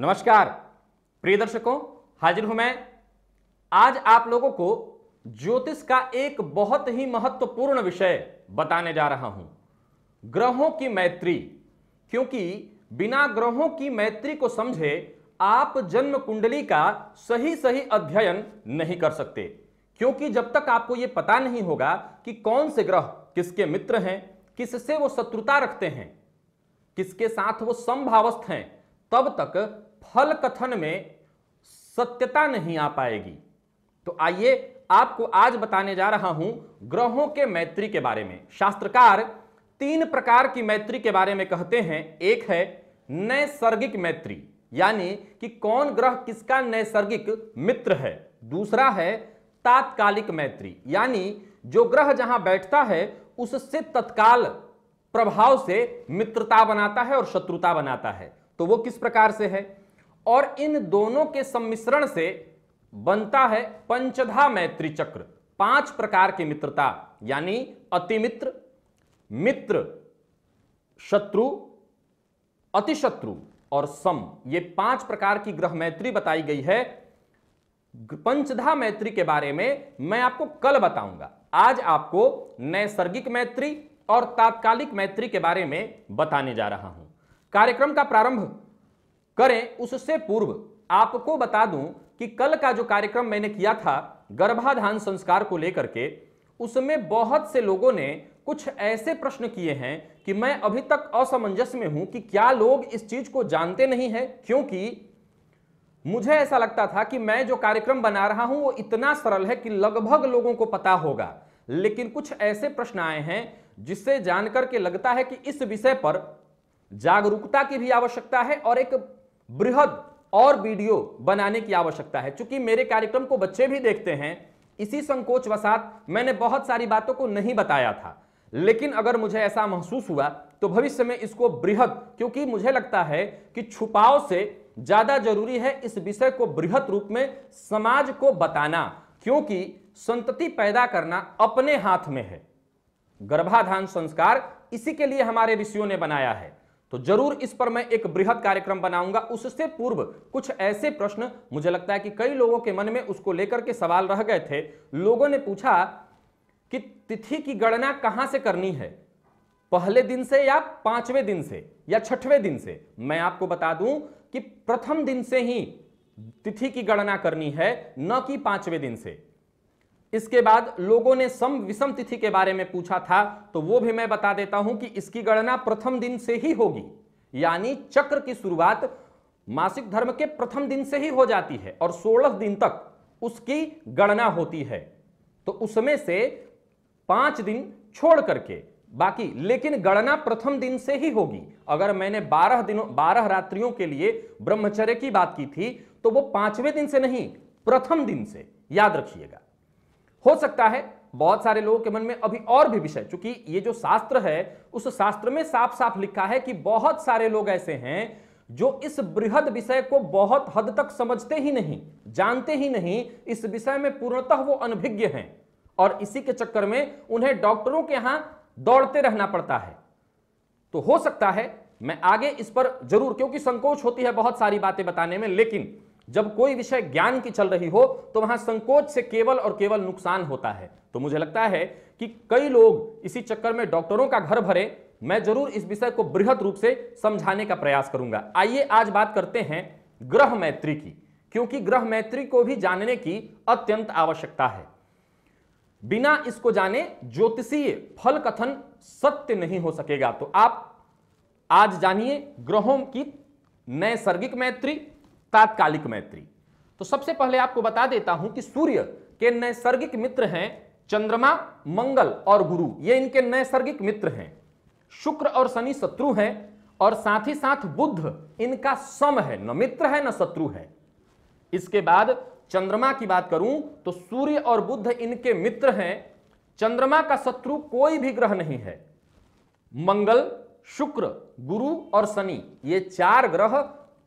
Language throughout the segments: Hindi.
नमस्कार प्रिय दर्शकों हाजिर हूं मैं आज आप लोगों को ज्योतिष का एक बहुत ही महत्वपूर्ण विषय बताने जा रहा हूं ग्रहों की मैत्री क्योंकि बिना ग्रहों की मैत्री को समझे आप जन्म कुंडली का सही सही अध्ययन नहीं कर सकते क्योंकि जब तक आपको यह पता नहीं होगा कि कौन से ग्रह किसके मित्र हैं किससे वो शत्रुता रखते हैं किसके साथ वो संभावस्थ हैं तब तक फल कथन में सत्यता नहीं आ पाएगी तो आइए आपको आज बताने जा रहा हूं ग्रहों के मैत्री के बारे में शास्त्रकार तीन प्रकार की मैत्री के बारे में कहते हैं एक है नैसर्गिक मैत्री यानी कि कौन ग्रह किसका नैसर्गिक मित्र है दूसरा है तात्कालिक मैत्री यानी जो ग्रह जहां बैठता है उससे तत्काल प्रभाव से मित्रता बनाता है और शत्रुता बनाता है तो वो किस प्रकार से है और इन दोनों के सम्मिश्रण से बनता है पंचधा मैत्री चक्र पांच प्रकार की मित्रता यानी अतिमित्र मित्र शत्रु अतिशत्रु और सम ये पांच प्रकार की ग्रह मैत्री बताई गई है पंचधा मैत्री के बारे में मैं आपको कल बताऊंगा आज आपको नैसर्गिक मैत्री और तात्कालिक मैत्री के बारे में बताने जा रहा हूं कार्यक्रम का प्रारंभ करें उससे पूर्व आपको बता दूं कि कल का जो कार्यक्रम मैंने किया था गर्भाधान संस्कार को लेकर के उसमें बहुत से लोगों ने कुछ ऐसे प्रश्न किए हैं कि मैं अभी तक असमंजस में हूं कि क्या लोग इस चीज को जानते नहीं हैं क्योंकि मुझे ऐसा लगता था कि मैं जो कार्यक्रम बना रहा हूं वो इतना सरल है कि लगभग लोगों को पता होगा लेकिन कुछ ऐसे प्रश्न आए हैं जिससे जानकर के लगता है कि इस विषय पर जागरूकता की भी आवश्यकता है और एक बृहद और वीडियो बनाने की आवश्यकता है चूंकि मेरे कार्यक्रम को बच्चे भी देखते हैं इसी संकोच वसात मैंने बहुत सारी बातों को नहीं बताया था लेकिन अगर मुझे ऐसा महसूस हुआ तो भविष्य में इसको बृहद क्योंकि मुझे लगता है कि छुपाव से ज्यादा जरूरी है इस विषय को बृहद रूप में समाज को बताना क्योंकि संतति पैदा करना अपने हाथ में है गर्भाधान संस्कार इसी के लिए हमारे ऋषियों ने बनाया है तो जरूर इस पर मैं एक बृहद कार्यक्रम बनाऊंगा उससे पूर्व कुछ ऐसे प्रश्न मुझे लगता है कि कई लोगों के मन में उसको लेकर के सवाल रह गए थे लोगों ने पूछा कि तिथि की गणना कहां से करनी है पहले दिन से या पांचवें दिन से या छठवें दिन से मैं आपको बता दूं कि प्रथम दिन से ही तिथि की गणना करनी है न कि पांचवें दिन से इसके बाद लोगों ने सम विषम तिथि के बारे में पूछा था तो वो भी मैं बता देता हूं कि इसकी गणना प्रथम दिन से ही होगी यानी चक्र की शुरुआत मासिक धर्म के प्रथम दिन से ही हो जाती है और 16 दिन तक उसकी गणना होती है तो उसमें से पांच दिन छोड़ करके बाकी लेकिन गणना प्रथम दिन से ही होगी अगर मैंने 12 दिनों 12 रात्रियों के लिए ब्रह्मचर्य की बात की थी तो वो पांचवें दिन से नहीं प्रथम दिन से याद रखिएगा हो सकता है बहुत सारे लोगों के मन में अभी और भी विषय चूंकि ये जो शास्त्र है उस शास्त्र में साफ साफ लिखा है कि बहुत सारे लोग ऐसे हैं जो इस बृहद विषय को बहुत हद तक समझते ही नहीं जानते ही नहीं इस विषय में पूर्णतः वो अनभिज्ञ हैं और इसी के चक्कर में उन्हें डॉक्टरों के यहां दौड़ते रहना पड़ता है तो हो सकता है मैं आगे इस पर जरूर क्योंकि संकोच होती है बहुत सारी बातें बताने में लेकिन जब कोई विषय ज्ञान की चल रही हो तो वहां संकोच से केवल और केवल नुकसान होता है तो मुझे लगता है कि कई लोग इसी चक्कर में डॉक्टरों का घर भरे मैं जरूर इस विषय को बृहद रूप से समझाने का प्रयास करूंगा आइए आज बात करते हैं ग्रह मैत्री की क्योंकि ग्रह मैत्री को भी जानने की अत्यंत आवश्यकता है बिना इसको जाने ज्योतिषीय फल कथन सत्य नहीं हो सकेगा तो आप आज जानिए ग्रहों की नैसर्गिक मैत्री तात्कालिक मैत्री तो सबसे पहले आपको बता देता हूं कि सूर्य के नैसर्गिक मित्र हैं चंद्रमा मंगल और गुरु ये इनके नैसर्गिक मित्र हैं शुक्र और शनि शत्रु हैं और साथ ही साथ बुद्ध इनका सम है न मित्र है न शत्रु है इसके बाद चंद्रमा की बात करूं तो सूर्य और बुद्ध इनके मित्र हैं चंद्रमा का शत्रु कोई भी ग्रह नहीं है मंगल शुक्र गुरु और शनि ये चार ग्रह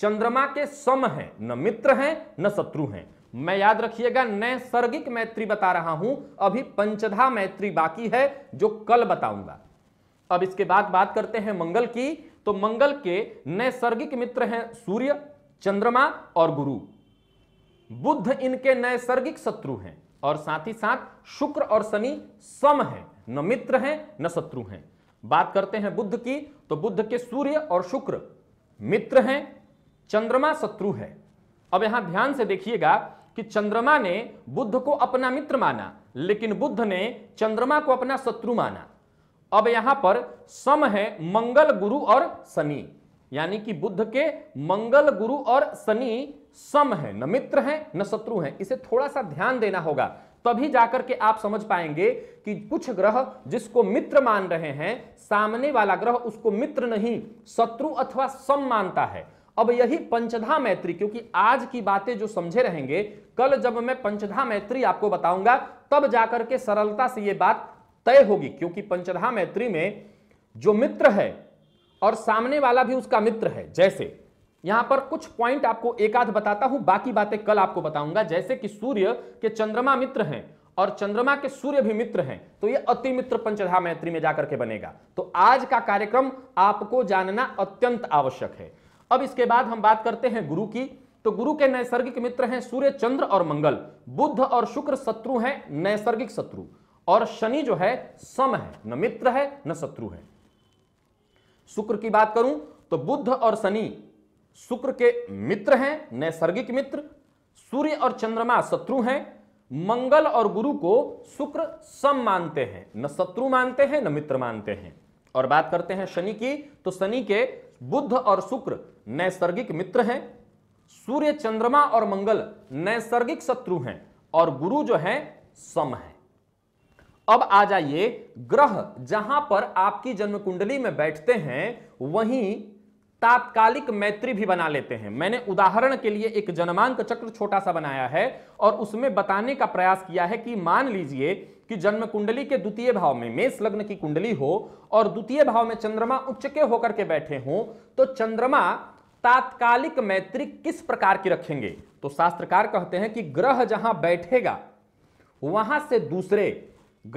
चंद्रमा के सम है न मित्र हैं न शत्रु हैं मैं याद रखिएगा नैसर्गिक मैत्री बता रहा हूं अभी पंचधा मैत्री बाकी है जो कल बताऊंगा अब इसके बाद बात करते हैं मंगल की तो मंगल के नैसर्गिक मित्र हैं सूर्य चंद्रमा और गुरु बुद्ध इनके नैसर्गिक शत्रु हैं और साथ ही साथ शुक्र और शनि सम हैं न मित्र हैं न शत्रु हैं बात करते हैं बुद्ध की तो बुद्ध के सूर्य और शुक्र मित्र हैं चंद्रमा शत्रु है अब यहां ध्यान से देखिएगा कि चंद्रमा ने बुद्ध को अपना मित्र माना लेकिन बुद्ध ने चंद्रमा को अपना शत्रु माना अब यहां पर सम है मंगल गुरु और शनि यानी कि बुद्ध के मंगल गुरु और शनि सम है न मित्र है न शत्रु है इसे थोड़ा सा ध्यान देना होगा तभी जाकर के आप समझ पाएंगे कि कुछ ग्रह जिसको मित्र मान रहे हैं सामने वाला ग्रह उसको मित्र नहीं शत्रु अथवा सम मानता है अब यही पंचधा मैत्री क्योंकि आज की बातें जो समझे रहेंगे कल जब मैं पंचधा मैत्री आपको बताऊंगा तब जाकर के सरलता से यह बात तय होगी क्योंकि पंचधा मैत्री में जो मित्र है और सामने वाला भी उसका मित्र है जैसे यहां पर कुछ पॉइंट आपको एक आध बताता हूं बाकी बातें कल आपको बताऊंगा जैसे कि सूर्य के चंद्रमा मित्र हैं और चंद्रमा के सूर्य भी मित्र हैं तो ये अति मित्र पंचधा मैत्री में जाकर के बनेगा तो आज का कार्यक्रम आपको जानना अत्यंत आवश्यक है अब इसके बाद हम बात करते हैं गुरु की तो गुरु के नैसर्गिक मित्र हैं सूर्य चंद्र और मंगल बुद्ध और शुक्र शत्रु हैं नैसर्गिक शत्रु और शनि जो है सम है न मित्र है न शत्रु है शुक्र की बात करूं तो बुद्ध और शनि शुक्र के मित्र हैं नैसर्गिक मित्र सूर्य और चंद्रमा शत्रु हैं मंगल और गुरु को शुक्र सम मानते हैं न शत्रु मानते हैं न मित्र मानते हैं और बात करते हैं शनि की तो शनि के बुद्ध और शुक्र नैसर्गिक मित्र हैं सूर्य चंद्रमा और मंगल नैसर्गिक शत्रु हैं और गुरु जो है सम है अब आ जाइए ग्रह जहां पर आपकी जन्म कुंडली में बैठते हैं वहीं तात्कालिक मैत्री भी बना लेते हैं मैंने उदाहरण के लिए एक जन्मांक चक्र छोटा सा बनाया है और उसमें बताने का प्रयास किया है कि मान लीजिए कि जन्म कुंडली के द्वितीय भाव में मेष लग्न की कुंडली हो और द्वितीय भाव में चंद्रमा उच्च के होकर के बैठे हों तो चंद्रमा तात्कालिक मैत्री किस प्रकार की रखेंगे तो शास्त्रकार कहते हैं कि ग्रह जहां बैठेगा वहां से दूसरे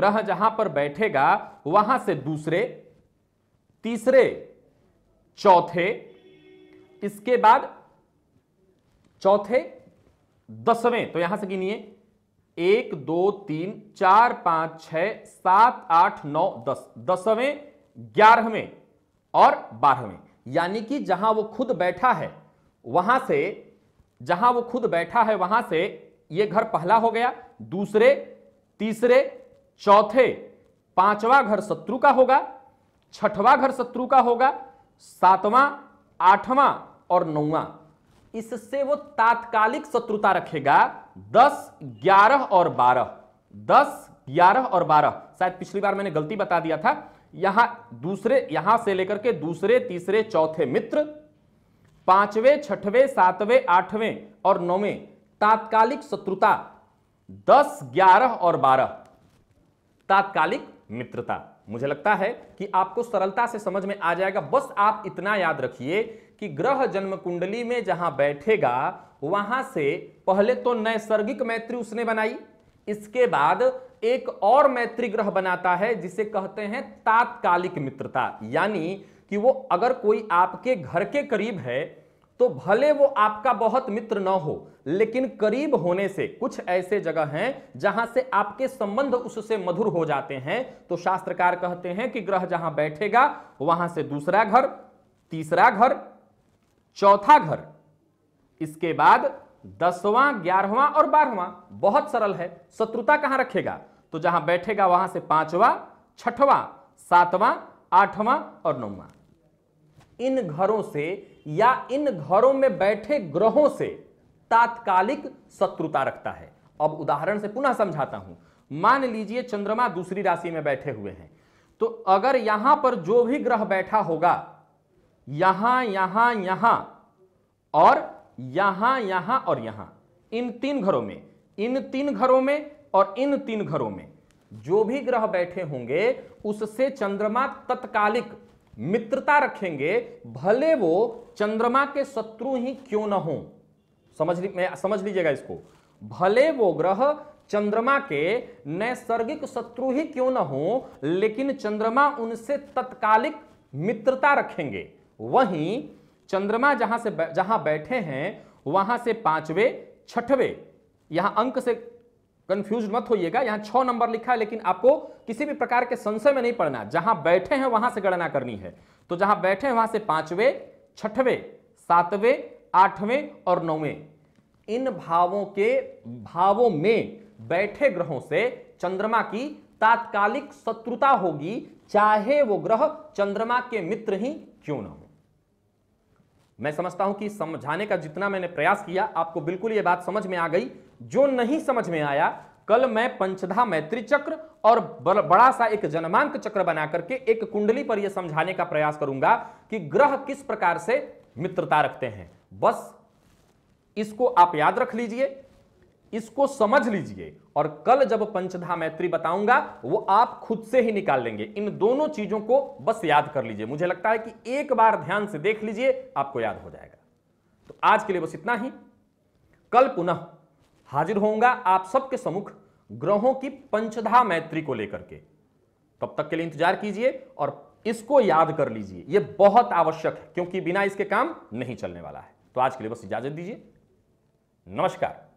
ग्रह जहां पर बैठेगा वहां से दूसरे तीसरे चौथे इसके बाद चौथे दसवें तो यहां से गिनिए एक दो तीन चार पांच छ सात आठ नौ दस दसवें ग्यारहवें और बारहवें यानी कि जहां वो खुद बैठा है वहां से जहां वो खुद बैठा है वहां से ये घर पहला हो गया दूसरे तीसरे चौथे पांचवा घर शत्रु का होगा छठवा घर शत्रु का होगा सातवां आठवां और नौवां इससे वो तात्कालिक शत्रुता रखेगा दस ग्यारह और बारह दस ग्यारह और बारह शायद पिछली बार मैंने गलती बता दिया था यहां दूसरे यहां से लेकर के दूसरे तीसरे चौथे मित्र पांचवें छठवें सातवें आठवें और नौवें तात्कालिक शत्रुता दस ग्यारह और बारह तात्कालिक मित्रता मुझे लगता है कि आपको सरलता से समझ में आ जाएगा बस आप इतना याद रखिए कि ग्रह जन्म कुंडली में जहां बैठेगा वहां से पहले तो नैसर्गिक मैत्री उसने बनाई इसके बाद एक और मैत्री ग्रह बनाता है जिसे कहते हैं तात्कालिक मित्रता यानी कि वो अगर कोई आपके घर के करीब है तो भले वो आपका बहुत मित्र ना हो लेकिन करीब होने से कुछ ऐसे जगह हैं जहां से आपके संबंध उससे मधुर हो जाते हैं तो शास्त्रकार कहते हैं कि ग्रह जहां बैठेगा वहां से दूसरा घर तीसरा घर चौथा घर इसके बाद दसवां ग्यारहवां और बारहवां बहुत सरल है शत्रुता कहां रखेगा तो जहां बैठेगा वहां से पांचवा छठवां सातवां आठवां और नौवां इन घरों से या इन घरों में बैठे ग्रहों से तात्कालिक शत्रुता रखता है अब उदाहरण से पुनः समझाता हूं मान लीजिए चंद्रमा दूसरी राशि में बैठे हुए हैं तो अगर यहां पर जो भी ग्रह बैठा होगा यहां यहां यहां और यहां यहां और यहां इन तीन घरों में इन तीन घरों में और इन तीन घरों में जो भी ग्रह बैठे होंगे उससे चंद्रमा तत्कालिक मित्रता रखेंगे भले वो चंद्रमा के शत्रु ही क्यों ना हो समझ मैं समझ लीजिएगा इसको भले वो ग्रह चंद्रमा के नैसर्गिक शत्रु ही क्यों ना हो लेकिन चंद्रमा उनसे तत्कालिक मित्रता रखेंगे वहीं चंद्रमा जहां से जहां बैठे हैं वहां से पांचवे छठवे यहां अंक से कंफ्यूज मत होइएगा यहाँ छह नंबर लिखा है लेकिन आपको किसी भी प्रकार के संशय में नहीं पड़ना जहां बैठे हैं वहां से गणना करनी है तो जहां बैठे हैं वहां से पांचवें छठवें सातवें आठवें और नौवें इन भावों के भावों में बैठे ग्रहों से चंद्रमा की तात्कालिक शत्रुता होगी चाहे वो ग्रह चंद्रमा के मित्र ही क्यों ना हो मैं समझता हूं कि समझाने का जितना मैंने प्रयास किया आपको बिल्कुल ये बात समझ में आ गई जो नहीं समझ में आया कल मैं पंचधा मैत्री चक्र और बड़ा सा एक जन्मांक चक्र बना करके एक कुंडली पर यह समझाने का प्रयास करूंगा कि ग्रह किस प्रकार से मित्रता रखते हैं बस इसको आप याद रख लीजिए इसको समझ लीजिए और कल जब पंचधा मैत्री बताऊंगा वो आप खुद से ही निकाल लेंगे इन दोनों चीजों को बस याद कर लीजिए मुझे लगता है कि एक बार ध्यान से देख लीजिए आपको याद हो जाएगा तो आज के लिए बस इतना ही कल पुनः हाजिर होऊंगा आप सबके समुख ग्रहों की पंचधा मैत्री को लेकर के तब तक के लिए इंतजार कीजिए और इसको याद कर लीजिए यह बहुत आवश्यक है क्योंकि बिना इसके काम नहीं चलने वाला है तो आज के लिए बस इजाजत दीजिए नमस्कार